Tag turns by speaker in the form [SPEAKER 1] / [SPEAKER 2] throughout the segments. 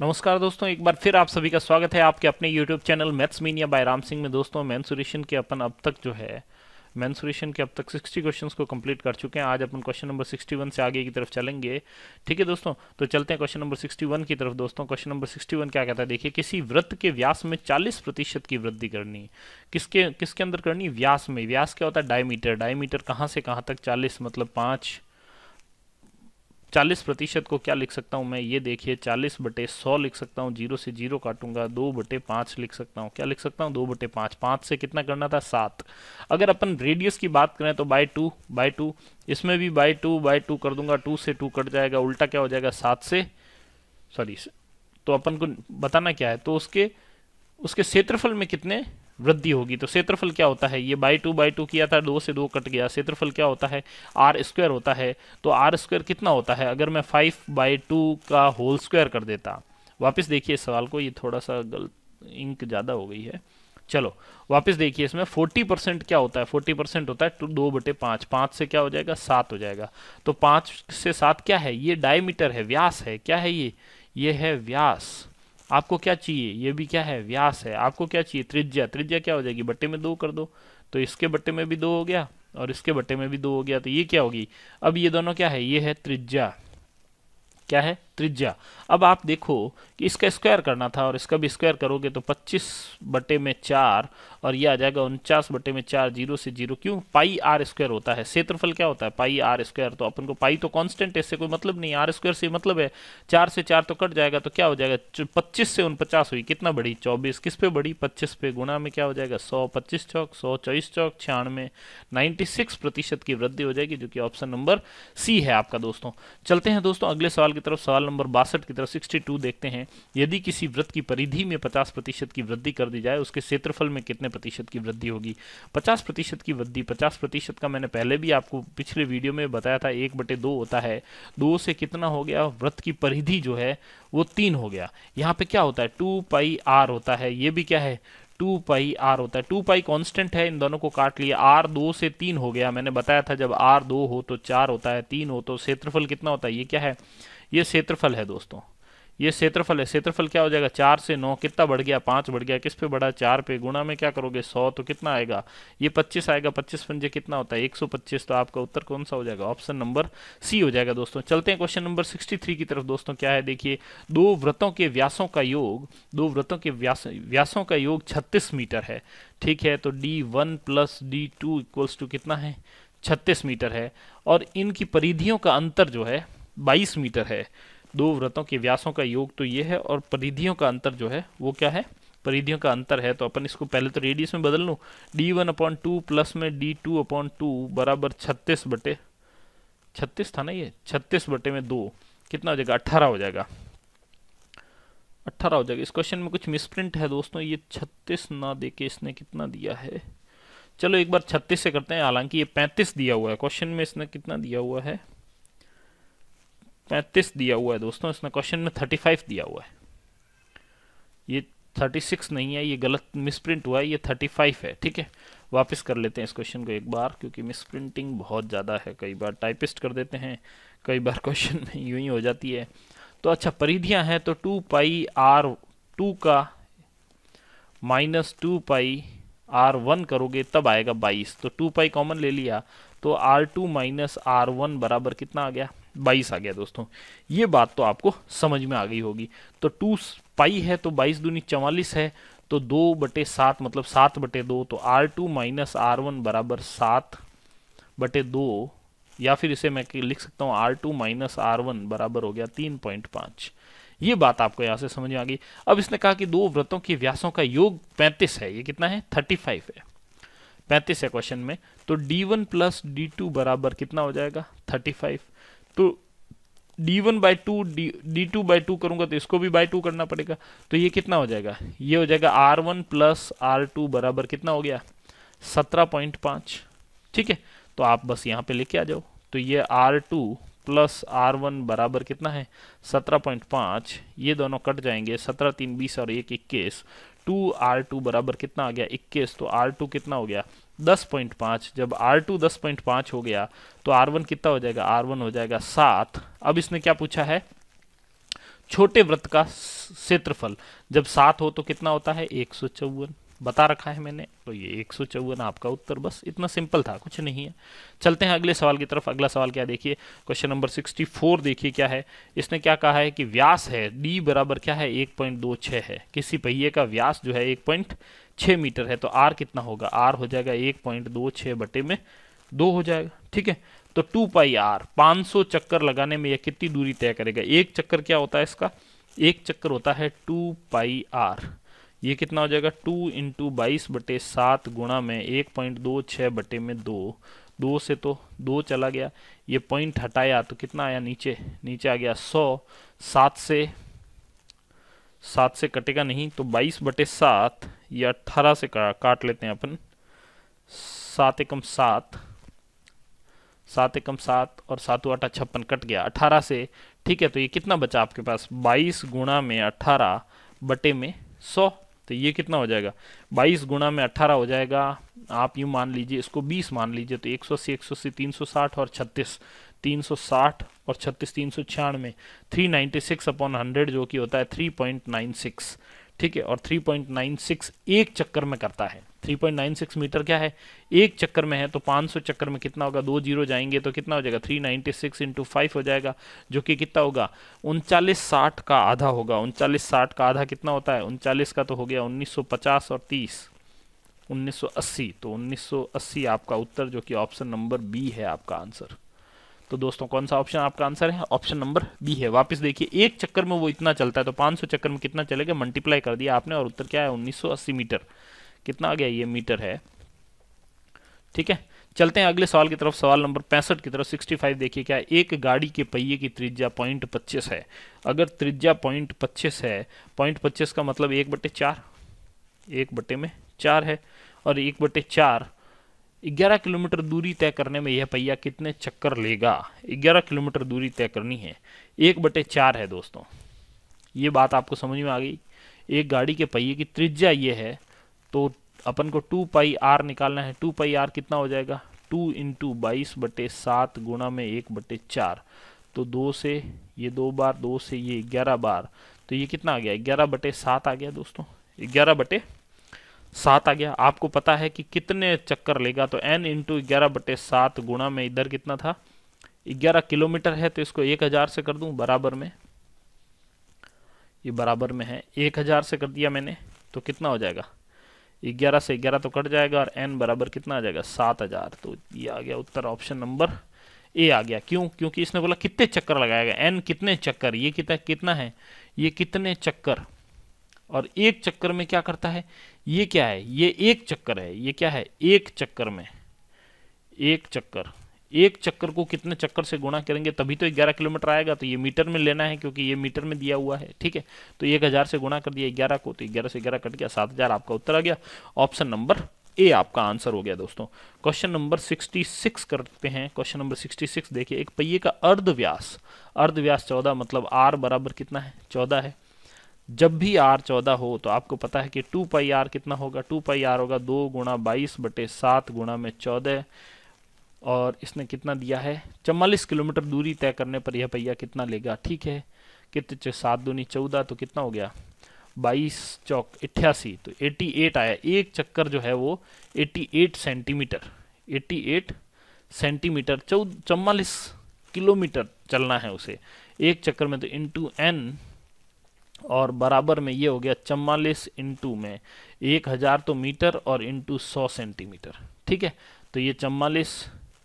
[SPEAKER 1] नमस्कार दोस्तों एक बार फिर आप सभी का स्वागत है आपके अपने YouTube channel maths mania by Ram Singh में दोस्तों मैंसुरेशन के अपन अब तक जो है मैंसुरेशन के अब तक 60 क्वेश्चंस को कंप्लीट कर चुके हैं आज अपन क्वेश्चन नंबर 61 से आगे की तरफ चलेंगे ठीक है दोस्तों तो चलते हैं क्वेश्चन नंबर 61 की तरफ दोस्तों क्वेश्चन नंबर 61 क्या कहता है देखिए किसी वृत्त के व्यास में 40 प्रतिशत की वृद्धि करनी किसके किसके अंदर करनी व्यास में व्यास क्या होता है डायमीटर डायमीटर कहाँ से कहाँ तक चालीस मतलब पाँच 40 प्रतिशत को क्या लिख सकता हूँ मैं ये देखिए 40 बटे 100 लिख सकता हूँ जीरो से जीरो काटूंगा दो बटे पाँच लिख सकता हूँ क्या लिख सकता हूँ दो बटे पाँच पाँच से कितना करना था सात अगर अपन रेडियस की बात करें तो बाय टू बाय टू इसमें भी बाय टू बाय टू कर दूंगा टू से टू कट जाएगा उल्टा क्या हो जाएगा सात से सॉरी तो अपन को बताना क्या है तो उसके उसके क्षेत्रफल में कितने वृद्धि होगी तो क्षेत्रफल क्या होता है ये बाई टू बाई टू किया था दो से दो कट गया क्षेत्रफल क्या होता है आर स्क्वायर होता है तो आर स्क्वायर कितना होता है अगर मैं फाइव बाई टू का होल स्क्वायर कर देता वापस देखिए इस सवाल को ये थोड़ा सा गलत इंक ज़्यादा हो गई है चलो वापस देखिए इसमें फोर्टी परसेंट क्या होता है फोर्टी परसेंट होता है तो दो बटे पाँच पाँच से क्या हो जाएगा सात हो जाएगा तो पाँच से सात क्या है ये डायमीटर है व्यास है क्या है ये ये है व्यास आपको क्या चाहिए ये भी क्या है व्यास है आपको क्या चाहिए त्रिज्या त्रिज्या क्या हो जाएगी बट्टे में दो कर दो तो इसके बट्टे में भी दो हो गया और इसके बट्टे में भी दो हो गया तो ये क्या होगी अब ये दोनों क्या है ये है त्रिज्या क्या है त्रिज्या अब आप देखो कि इसका स्क्वायर करना था और इसका भी स्क्वायर करोगे तो 25 बटे में चार और ये आ जाएगा उनचास बटे में चार जीरो से जीरो क्यों पाई आर स्क्वायर होता है क्षेत्रफल क्या होता है पाई आर स्क्वायर तो अपन को पाई तो कांस्टेंट है इससे कोई मतलब नहीं आर स्क्वायर से मतलब है चार से चार तो कट जाएगा तो क्या हो जाएगा पच्चीस से उनपचास हुई कितना बड़ी चौबीस किस पे बड़ी पच्चीस पे गुना में क्या हो जाएगा सौ पच्चीस चौक सौ चौबीस चौक छियानवे नाइन्टी प्रतिशत की वृद्धि हो जाएगी जो कि ऑप्शन नंबर सी है आपका दोस्तों चलते हैं दोस्तों अगले सवाल की तरफ सवाल नंबर बासठ की तरफ 62 देखते हैं यदि किसी व्रत की परिधि में 50 प्रतिशत की वृद्धि कर दी जाए उसके क्षेत्रफल में कितने प्रतिशत की वृद्धि होगी 50 प्रतिशत की वृद्धि 50 प्रतिशत का मैंने पहले भी आपको पिछले वीडियो में बताया था एक बटे दो होता है दो से कितना हो गया व्रत की परिधि जो है वो तीन हो गया यहाँ पे क्या होता है टू पाई आर होता है ये भी क्या है टू पाई आर होता है टू पाई कांस्टेंट है इन दोनों को काट लिया आर दो से तीन हो गया मैंने बताया था जब आर दो हो तो चार होता है तीन हो तो क्षेत्रफल कितना होता है ये क्या है ये क्षेत्रफल है दोस्तों ये क्षेत्रफल है क्षेत्रफल क्या हो जाएगा चार से नौ कितना बढ़ गया पाँच बढ़ गया किस पे बढ़ा चार पे गुणा में क्या करोगे सौ तो कितना आएगा ये पच्चीस आएगा पच्चीस पंजे कितना होता है एक सौ पच्चीस तो आपका उत्तर कौन सा हो जाएगा ऑप्शन नंबर सी हो जाएगा दोस्तों चलते हैं क्वेश्चन नंबर सिक्सटी थ्री की तरफ दोस्तों क्या है देखिए दो व्रतों के व्यासों का योग दो व्रतों के व्यास व्यासों का योग छत्तीस मीटर है ठीक है तो D one plus D two equals two कितना है छत्तीस मीटर है और इनकी परिधियों का अंतर जो है बाईस मीटर है दो व्रतों के व्यासों का योग तो ये है और परिधियों का अंतर जो है वो क्या है परिधियों का अंतर है तो अपन इसको पहले तो रेडियस में बदल लूँ D one upon two plus में डी टू अपॉन टू बराबर छत्तीस बटे छत्तीस था ना ये छत्तीस बटे में दो कितना हो जाएगा अट्ठारह हो जाएगा अट्ठारह हो जाएगा इस क्वेश्चन में कुछ मिसप्रिंट है दोस्तों ये छत्तीस ना दे के इसने कितना दिया है चलो एक बार छत्तीस से करते हैं हालांकि ये पैंतीस दिया हुआ है क्वेश्चन में इसने कितना दिया हुआ है पैंतीस दिया हुआ है दोस्तों इसमें क्वेश्चन में थर्टी फाइव दिया हुआ है ये थर्टी सिक्स नहीं है ये गलत मिसप्रिंट हुआ है ये थर्टी फाइव है ठीक है वापस कर लेते हैं इस क्वेश्चन को एक बार क्योंकि मिसप्रिंटिंग बहुत ज़्यादा है कई बार टाइपिस्ट कर देते हैं कई बार क्वेश्चन में यूँ ही हो जाती है तो अच्छा परिधियां हैं तो टू पाई आर टू का minus two pi R one करोगे तब आएगा बाईस तो टू पाई कॉमन ले लिया तो R two minus R one बराबर कितना आ गया बाईस आ गया दोस्तों ये बात तो आपको समझ में आ गई होगी तो टू पाई है तो बाईस दूनी चवालीस है तो दो बटे सात मतलब सात बटे दो तो R two minus R one बराबर सात बटे दो या फिर इसे मैं लिख सकता हूँ R two minus R one बराबर हो गया तीन पॉइंट पाँच ये बात आपको यहाँ से समझ में आ गई अब इसने कहा कि दो व्रतों के व्यासों का योग पैंतीस है ये कितना है थर्टी फाइव है पैंतीस है क्वेश्चन में तो D one plus D two बराबर कितना हो जाएगा थर्टी फाइव तो D one by two D D two by two करूंगा तो इसको भी बाई टू करना पड़ेगा तो ये कितना हो जाएगा ये हो जाएगा r1 वन प्लस आर बराबर कितना हो गया सत्रह पॉइंट ठीक है तो आप बस यहाँ पे लेके आ जाओ तो ये R two plus R one बराबर कितना है सत्रह पॉइंट ये दोनों कट जाएंगे सत्रह तीन बीस और एक इक्कीस टू आर टू बराबर कितना आ गया इक्कीस तो आर टू कितना हो गया दस पॉइंट पाँच जब आर टू दस पॉइंट पाँच हो गया तो आर वन कितना हो जाएगा आर वन हो जाएगा सात अब इसने क्या पूछा है छोटे व्रत का क्षेत्रफल जब सात हो तो कितना होता है एक सौ चौवन बता रखा है मैंने तो ये एक आपका उत्तर बस इतना सिंपल था कुछ नहीं है चलते हैं अगले सवाल की तरफ अगला सवाल क्या देखिए क्वेश्चन नंबर 64 देखिए क्या है इसने क्या कहा है कि व्यास है डी बराबर क्या है 1.26 है किसी पहिए का व्यास जो है 1.6 मीटर है तो आर कितना होगा आर हो जाएगा एक बटे में दो हो जाएगा ठीक है तो टू पाई आर पाँच चक्कर लगाने में यह कितनी दूरी तय करेगा एक चक्कर क्या होता है इसका एक चक्कर होता है टू पाई आर ये कितना हो जाएगा टू इंटू बाईस बटे सात गुणा में एक पॉइंट दो छः बटे में दो दो से तो दो चला गया ये पॉइंट हटाया तो कितना आया नीचे नीचे आ गया सौ सात से सात से कटेगा नहीं तो बाईस बटे सात या अट्ठारह से का, काट लेते हैं अपन सात एकम सात सात एकम सात और सातों आठा छप्पन कट गया अठारह से ठीक है तो ये कितना बचा आपके पास बाईस गुणा में अट्ठारह बटे में सौ तो ये कितना हो जाएगा 22 गुणा में 18 हो जाएगा आप यूँ मान लीजिए इसको 20 मान लीजिए तो सौ अस्सी तीन सौ साठ और 36 360 और 36 तीन सौ छियानवे three ninety six upon hundred जो कि होता है 3.96 ठीक है और 3.96 एक चक्कर में करता है 3.96 मीटर क्या है एक चक्कर में है तो 500 चक्कर में कितना होगा दो जीरो जाएंगे तो कितना हो जाएगा 396 नाइनटी सिक्स इंटू फाइव हो जाएगा जो कि कितना होगा उनचालीस साठ का आधा होगा उनचालीस साठ का आधा कितना होता है उनचालीस का तो हो गया 1950 और 30 1980 तो 1980 आपका उत्तर जो कि ऑप्शन नंबर बी है आपका आंसर तो दोस्तों कौन सा ऑप्शन आपका आंसर है ऑप्शन नंबर बी है वापस देखिए एक चक्कर में वो इतना चलता है तो 500 चक्कर में कितना चलेगा मल्टीप्लाई कर दिया आपने और उत्तर क्या है 1980 मीटर कितना आ गया ये मीटर है ठीक है चलते हैं अगले सवाल की तरफ सवाल नंबर पैंसठ की तरफ 65 देखिए क्या एक गाड़ी के पहिए की त्रिज्या पॉइंट पच्चीस है अगर त्रिज्या पॉइंट पच्चीस है पॉइंट पच्चीस का मतलब एक बटे चार एक बटे में चार है और एक बटे चार 11 किलोमीटर दूरी तय करने में यह पहिया कितने चक्कर लेगा 11 किलोमीटर दूरी तय करनी है एक बटे चार है दोस्तों ये बात आपको समझ में आ गई एक गाड़ी के पहिए की त्रिज्या ये है तो अपन को टू पाई आर निकालना है टू पाई आर कितना हो जाएगा टू इंटू बाईस बटे सात गुणा में एक बटे चार तो दो से ये दो बार दो से ये ग्यारह बार तो ये कितना आ गया ग्यारह बटे सात आ गया दोस्तों ग्यारह बटे सात आ गया आपको पता है कि कितने चक्कर लेगा तो एन इंटू ग्यारह बटे सात गुणा में इधर कितना था ग्यारह किलोमीटर है तो इसको एक हजार से कर दूं बराबर में ये बराबर में है एक हजार से कर दिया मैंने तो कितना हो जाएगा ग्यारह से ग्यारह तो कट जाएगा और एन बराबर कितना आ जाएगा सात हजार तो ये आ गया उत्तर ऑप्शन नंबर ए आ गया क्यों क्योंकि इसने बोला कितने चक्कर लगाएगा एन कितने चक्कर ये कितना कितना है ये कितने चक्कर और एक चक्कर में क्या करता है ये क्या है ये एक चक्कर है ये क्या है एक चक्कर में एक चक्कर एक चक्कर को कितने चक्कर से गुणा करेंगे तभी तो ग्यारह किलोमीटर आएगा तो ये मीटर में लेना है क्योंकि ये मीटर में दिया हुआ है ठीक है तो एक हज़ार से गुणा कर दिया ग्यारह को तो ग्यारह से ग्यारह कट गया सात हज़ार आपका उत्तर आ गया ऑप्शन नंबर ए आपका आंसर हो गया दोस्तों क्वेश्चन नंबर 66 करते हैं क्वेश्चन नंबर 66 देखिए एक पहिए का अर्धव्यास अर्धव्यास 14 मतलब आर बराबर कितना है 14 है जब भी आर चौदह हो तो आपको पता है कि टू पाई आर कितना होगा टू पाई आर होगा दो गुणा बाईस बटे सात गुणा में चौदह और इसने कितना दिया है चवालीस किलोमीटर दूरी तय करने पर यह पहिया कितना लेगा ठीक है कितने सात दूनी चौदह तो कितना हो गया बाईस चौक अठासी तो एट्टी एट आया एक चक्कर जो है वो eighty eight centimetre eighty eight centimetre चौ चवालीस किलोमीटर चलना है उसे एक चक्कर में तो इंटू एन और बराबर में ये हो गया चम्मालीस इंटू में एक हज़ार तो मीटर और इंटू सौ सेंटीमीटर ठीक है तो ये चम्मालीस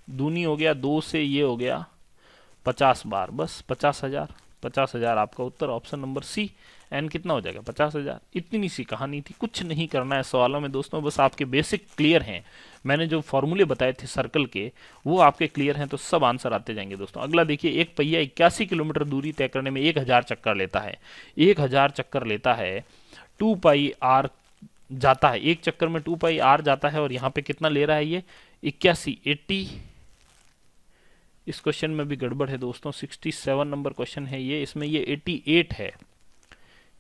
[SPEAKER 1] दूनी हो गया दो से ये हो गया पचास बार बस पचास हज़ार पचास हज़ार आपका उत्तर ऑप्शन नंबर सी एन कितना हो जाएगा पचास हज़ार इतनी सी कहानी थी कुछ नहीं करना है सवालों में दोस्तों बस आपके बेसिक क्लियर हैं मैंने जो फॉर्मूले बताए थे सर्कल के वो आपके क्लियर हैं तो सब आंसर आते जाएंगे दोस्तों अगला देखिए एक पहिया इक्यासी किलोमीटर दूरी तय करने में एक हज़ार चक्कर लेता है एक हज़ार चक्कर लेता है टू पाई आर जाता है एक चक्कर में टू पाई आर जाता है और यहाँ पे कितना ले रहा है ये इक्यासी एट्टी इस क्वेश्चन में भी गड़बड़ है दोस्तों 67 नंबर क्वेश्चन है ये इसमें ये 88 है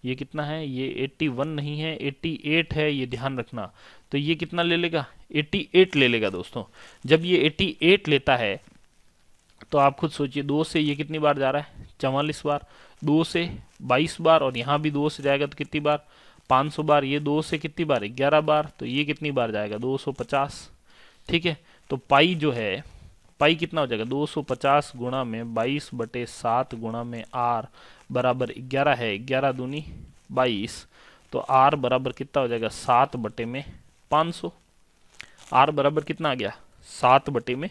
[SPEAKER 1] ये कितना है ये 81 नहीं है 88 है ये ध्यान रखना तो ये कितना ले लेगा 88 ले लेगा दोस्तों जब ये 88 लेता है तो आप खुद सोचिए दो से ये कितनी बार जा रहा है चवालीस बार दो से बाईस बार और यहाँ भी दो से जाएगा तो कितनी बार सौ बार ये दो से कितनी बार ग्यारह बार तो ये कितनी बार जाएगा पचास ठीक है तो पाई जो है पाई कितना हो जाएगा 250 सौ पचास गुणा में 22 बटे सात गुणा में आर बराबर ग्यारह है ग्यारह दूनी बाईस तो आर बराबर कितना हो जाएगा सात बटे में पाँच सौ आर बराबर कितना आ गया सात बटे में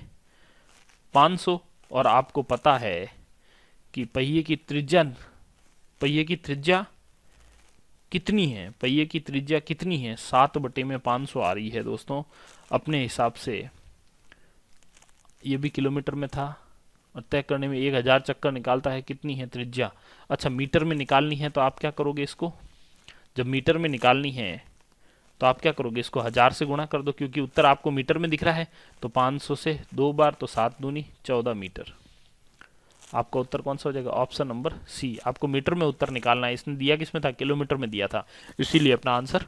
[SPEAKER 1] पाँच सौ और आपको पता है कि पहिए की त्रिज्या पहिए की त्रिज्या कितनी है पहिए की त्रिज्या कितनी है सात बटे में पाँच सौ आ रही है दोस्तों अपने हिसाब से ये भी किलोमीटर में था और तय करने में एक हज़ार चक्कर निकालता है कितनी है त्रिज्या अच्छा मीटर में निकालनी है तो आप क्या करोगे इसको जब मीटर में निकालनी है तो आप क्या करोगे इसको हज़ार से गुणा कर दो क्योंकि उत्तर आपको मीटर में दिख रहा है तो 500 से दो बार तो सात दूनी चौदह मीटर आपका उत्तर कौन सा हो जाएगा ऑप्शन नंबर सी आपको मीटर में उत्तर निकालना है इसने दिया किसमें था किलोमीटर में दिया था इसीलिए अपना आंसर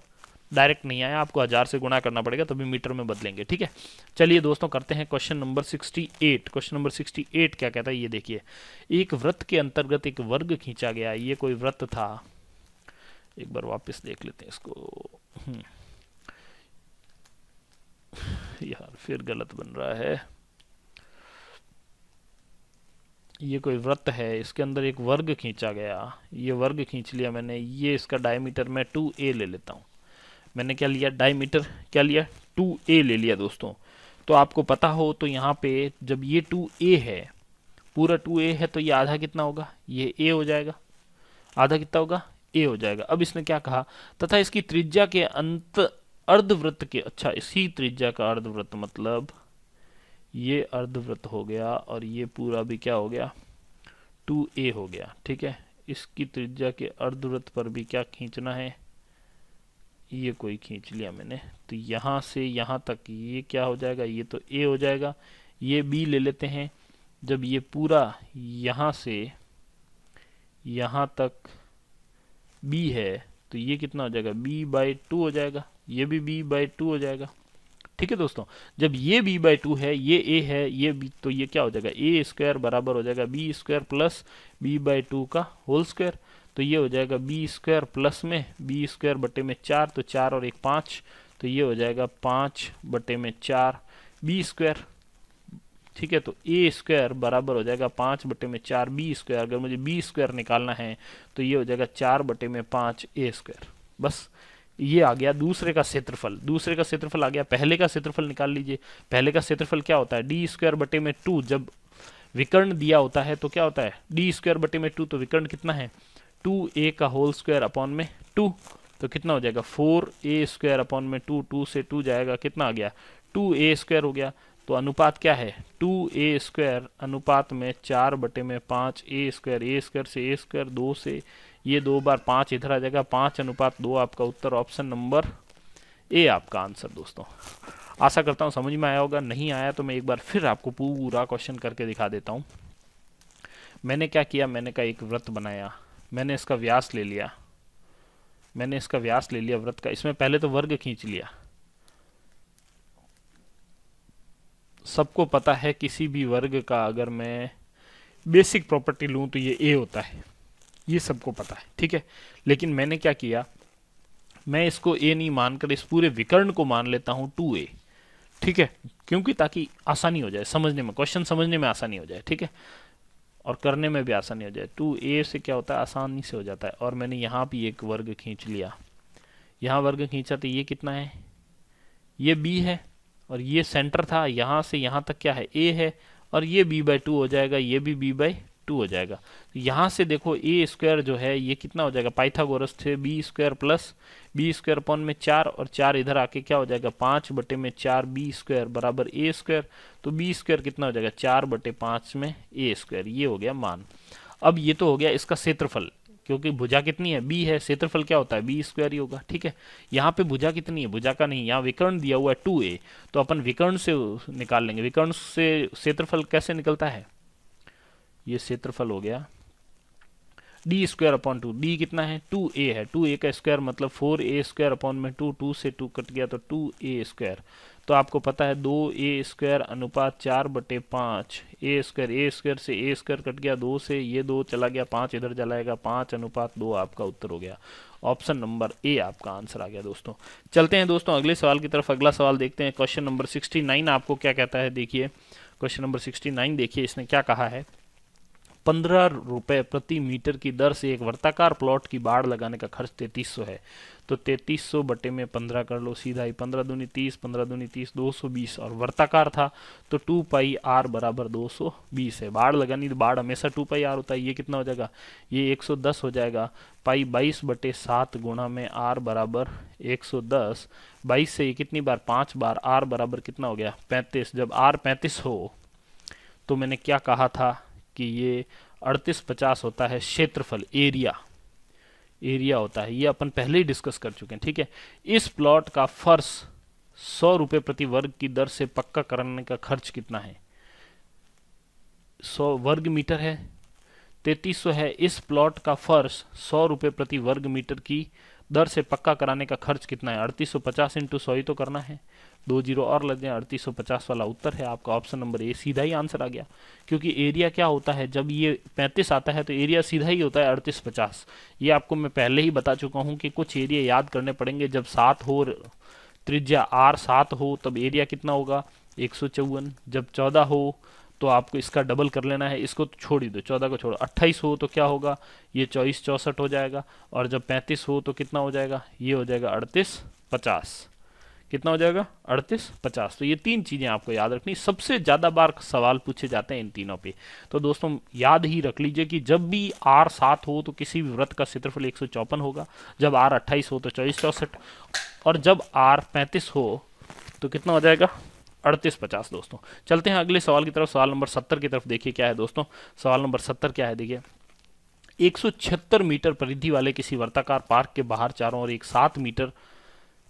[SPEAKER 1] डायरेक्ट नहीं आया आपको हज़ार से गुणा करना पड़ेगा तभी मीटर में बदलेंगे ठीक है चलिए दोस्तों करते हैं question number sixty eight question number sixty eight क्या कहता है ये देखिए एक व्रत के अंतर्गत एक वर्ग खींचा गया ये कोई व्रत था एक बार वापस देख लेते हैं इसको हम्म। यार फिर गलत बन रहा है ये कोई व्रत है इसके अंदर एक वर्ग खींचा गया ये वर्ग खींच लिया मैंने ये इसका डायमीटर मैं टू ए ले लेता हूँ मैंने क्या लिया डायमीटर क्या लिया टू ए ले लिया दोस्तों तो आपको पता हो तो यहाँ पे जब ये टू ए है पूरा टू ए है तो ये आधा कितना होगा ये ए हो जाएगा आधा कितना होगा ए हो जाएगा अब इसने क्या कहा तथा इसकी त्रिज्या के अंत अर्धवृत्त के अच्छा इसी त्रिज्या का अर्धवृत्त मतलब ये अर्धवृत्त हो गया और ये पूरा भी क्या हो गया टू ए हो गया ठीक है इसकी त्रिज्या के अर्धवृत्त पर भी क्या खींचना है ये कोई खींच लिया मैंने तो यहाँ से यहाँ तक ये क्या हो जाएगा ये तो ए हो जाएगा ये बी ले लेते हैं जब ये पूरा यहाँ से यहाँ तक बी है तो ये कितना हो जाएगा बी बाई टू हो जाएगा ये भी बी बाई टू हो जाएगा ठीक है दोस्तों जब ये बी बाई टू है ये ए है ये बी तो ये क्या हो जाएगा ए स्क्वायर बराबर हो जाएगा B square plus B by two का होल स्क्वायर तो ये हो जाएगा बी स्क्वायर प्लस में बी स्क्वायर बटे में चार तो चार और एक पाँच तो ये हो जाएगा पाँच बटे में चार बी स्क्वायर ठीक है तो ए स्क्वायर बराबर हो जाएगा पाँच बटे में चार बी स्क्वायर अगर मुझे बी स्क्वायर निकालना है तो ये हो जाएगा चार बटे में पाँच ए स्क्वायर बस ये आ गया दूसरे का क्षेत्रफल दूसरे का क्षेत्रफल आ गया पहले का क्षेत्रफल निकाल लीजिए पहले का क्षेत्रफल क्या होता है डी स्क्वायर बटे में टू जब विकर्ण दिया होता है तो क्या होता है डी स्क्वायर बटे में टू तो विकर्ण कितना है टू ए का होल स्क्वायर अपॉन में टू तो कितना हो जाएगा फोर ए स्क्वायर अपॉन में टू टू से टू जाएगा कितना आ गया टू ए स्क्वायर हो गया तो अनुपात क्या है टू ए स्क्वायर अनुपात में चार बटे में पाँच ए स्क्वायर ए स्क्वायर से ए स्क्वायर दो से ये दो बार पाँच इधर आ जाएगा पाँच अनुपात दो आपका उत्तर ऑप्शन नंबर ए आपका आंसर दोस्तों आशा करता हूँ समझ में आया होगा नहीं आया तो मैं एक बार फिर आपको पूरा क्वेश्चन करके दिखा देता हूँ मैंने क्या किया मैंने कहा एक व्रत बनाया मैंने इसका व्यास ले लिया मैंने इसका व्यास ले लिया व्रत का इसमें पहले तो वर्ग खींच लिया सबको पता है किसी भी वर्ग का अगर मैं बेसिक प्रॉपर्टी लूं तो ये ए होता है ये सबको पता है ठीक है लेकिन मैंने क्या किया मैं इसको ए नहीं मानकर इस पूरे विकर्ण को मान लेता हूं टू ए ठीक है क्योंकि ताकि आसानी हो जाए समझने में क्वेश्चन समझने में आसानी हो जाए ठीक है और करने में भी आसानी हो जाए टू ए से क्या होता है आसानी से हो जाता है और मैंने यहाँ भी एक वर्ग खींच लिया यहाँ वर्ग खींचा तो ये कितना है ये बी है और ये सेंटर था यहाँ से यहाँ तक क्या है ए है और ये बी बाई टू हो जाएगा ये भी बी बाई टू हो जाएगा तो यहाँ से देखो ए स्क्वायर जो है ये कितना हो जाएगा पाइथागोरस थे B square plus B square upon में चार और चार इधर आके क्या हो जाएगा पाँच बटे में चार बी स्क्वायर बराबर ए स्क्वायर तो बी स्क्वायर कितना हो जाएगा चार बटे पाँच में ए स्क्वायर ये हो गया मान अब ये तो हो गया इसका क्षेत्रफल क्योंकि भुजा कितनी है बी है क्षेत्रफल क्या होता है बी स्क्वायर ही होगा ठीक है यहाँ पे भुजा कितनी है भुजा का नहीं यहाँ विकर्ण दिया हुआ है टू ए तो अपन विकर्ण से निकाल लेंगे विकर्ण से क्षेत्रफल कैसे निकलता है ये क्षेत्रफल हो गया D square upon two D कितना है टू ए है टू ए का स्क्वायर मतलब फोर ए स्क्वायर अपॉन में टू टू से टू कट गया तो टू ए स्क्वायर तो आपको पता है दो ए स्क्वायर अनुपात चार बटे पाँच ए स्क्वायर ए स्क्वायर से ए स्क्वायर कट गया दो से ये दो चला गया पाँच इधर चलाएगा पाँच अनुपात दो आपका उत्तर हो गया ऑप्शन नंबर ए आपका आंसर आ गया दोस्तों चलते हैं दोस्तों अगले सवाल की तरफ अगला सवाल देखते हैं क्वेश्चन नंबर सिक्सटी नाइन आपको क्या कहता है देखिए क्वेश्चन नंबर सिक्सटी नाइन देखिए इसने क्या कहा है पंद्रह रुपये प्रति मीटर की दर से एक वर्ताकार प्लॉट की बाड़ लगाने का खर्च तैतीस सौ है तो तैतीस सौ बटे में पंद्रह कर लो सीधा ही पंद्रह दूनी तीस पंद्रह दूनी तीस दो सौ बीस और वर्ताकार था तो टू पाई आर बराबर दो सौ बीस है बाढ़ लगानी तो बाढ़ हमेशा टू पाई आर होता है ये कितना हो जाएगा ये एक सौ दस हो जाएगा पाई बाईस बटे सात गुणा में आर बराबर एक सौ दस बाईस से ये कितनी बार पाँच बार आर बराबर कितना हो गया पैंतीस जब आर पैंतीस हो तो मैंने क्या कहा था कि ये अड़तीस पचास होता है क्षेत्रफल एरिया एरिया होता है ये अपन पहले ही डिस्कस कर चुके हैं ठीक है इस प्लॉट का फर्श सौ रुपये प्रति वर्ग की दर से पक्का करने का खर्च कितना है सौ वर्ग मीटर है तैतीस सौ है इस प्लॉट का फर्श सौ रुपये प्रति वर्ग मीटर की दर से पक्का कराने का खर्च कितना है अड़तीस सौ पचास इंटू सौ ही तो करना है दो जीरो और लग जाए अड़तीस सौ पचास वाला उत्तर है आपका ऑप्शन नंबर ए सीधा ही आंसर आ गया क्योंकि एरिया क्या होता है जब ये पैंतीस आता है तो एरिया सीधा ही होता है अड़तीस पचास ये आपको मैं पहले ही बता चुका हूँ कि कुछ एरिया याद करने पड़ेंगे जब सात हो त्रिज्या आर सात हो तब एरिया कितना होगा एक सौ चौवन जब चौदह हो तो आपको इसका डबल कर लेना है इसको तो छोड़ ही दो चौदह को छोड़ो अट्ठाईस हो तो क्या होगा ये चौबीस चौंसठ हो जाएगा और जब पैंतीस हो तो कितना हो जाएगा ये हो जाएगा अड़तीस पचास कितना हो जाएगा अड़तीस पचास तो ये तीन चीज़ें आपको याद रखनी सबसे ज़्यादा बार सवाल पूछे जाते हैं इन तीनों पे तो दोस्तों याद ही रख लीजिए कि जब भी आर सात हो तो किसी भी व्रत का क्षेत्रफल एक होगा जब आर अट्ठाईस हो तो चौबीस चौसठ और जब आर पैंतीस हो तो कितना हो जाएगा अड़तीस पचास दोस्तों चलते हैं अगले सवाल की तरफ सवाल नंबर सत्तर की तरफ देखिए क्या है दोस्तों सवाल नंबर सत्तर क्या है देखिए 176 मीटर परिधि वाले किसी वर्ताकार पार्क के बाहर चारों ओर एक सात मीटर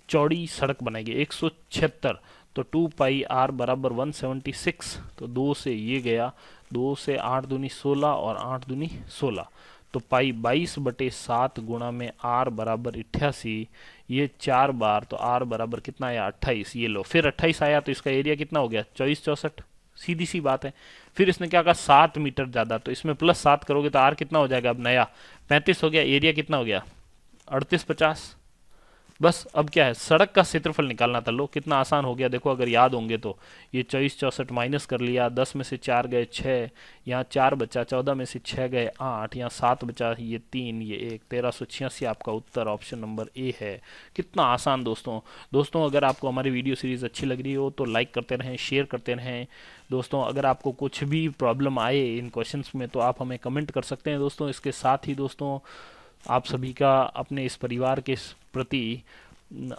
[SPEAKER 1] चौड़ी सड़क एक सौ एक तो टू पाई आर बराबर 176 तो दो से ये गया दो से आठ दूनी सोलह और आठ दूनी सोलह तो पाई बाईस बटे सात गुणा में आर बराबर अठासी ये चार बार तो आर बराबर कितना आया अट्ठाईस ये लो फिर अट्ठाईस आया तो इसका एरिया कितना हो गया चौबीस चौसठ सीधी सी बात है फिर इसने क्या कहा सात मीटर ज़्यादा तो इसमें प्लस सात करोगे तो आर कितना हो जाएगा अब नया पैंतीस हो गया एरिया कितना हो गया अड़तीस पचास बस अब क्या है सड़क का क्षेत्रफल निकालना था लो कितना आसान हो गया देखो अगर याद होंगे तो ये चौबीस चौंसठ माइनस कर लिया दस में से चार गए छः यहाँ चार बचा चौदह में से छः गए आठ यहाँ सात बचा ये तीन ये एक तेरह सौ छियासी आपका उत्तर ऑप्शन नंबर ए है कितना आसान दोस्तों दोस्तों अगर आपको हमारी वीडियो सीरीज़ अच्छी लग रही हो तो लाइक करते रहें शेयर करते रहें दोस्तों अगर आपको कुछ भी प्रॉब्लम आए इन क्वेश्चन में तो आप हमें कमेंट कर सकते हैं दोस्तों इसके साथ ही दोस्तों आप सभी का अपने इस परिवार के प्रति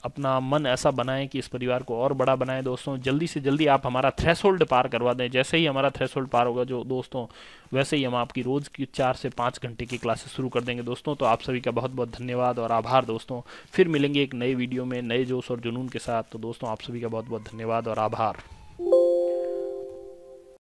[SPEAKER 1] अपना मन ऐसा बनाएं कि इस परिवार को और बड़ा बनाएं दोस्तों जल्दी से जल्दी आप हमारा होल्ड पार करवा दें जैसे ही हमारा होल्ड पार होगा जो दोस्तों वैसे ही हम आपकी रोज़ की चार से पाँच घंटे की क्लासेस शुरू कर देंगे दोस्तों तो आप सभी का बहुत बहुत धन्यवाद और आभार दोस्तों फिर मिलेंगे एक नए वीडियो में नए जोश और जुनून के साथ तो दोस्तों आप सभी का बहुत बहुत धन्यवाद और आभार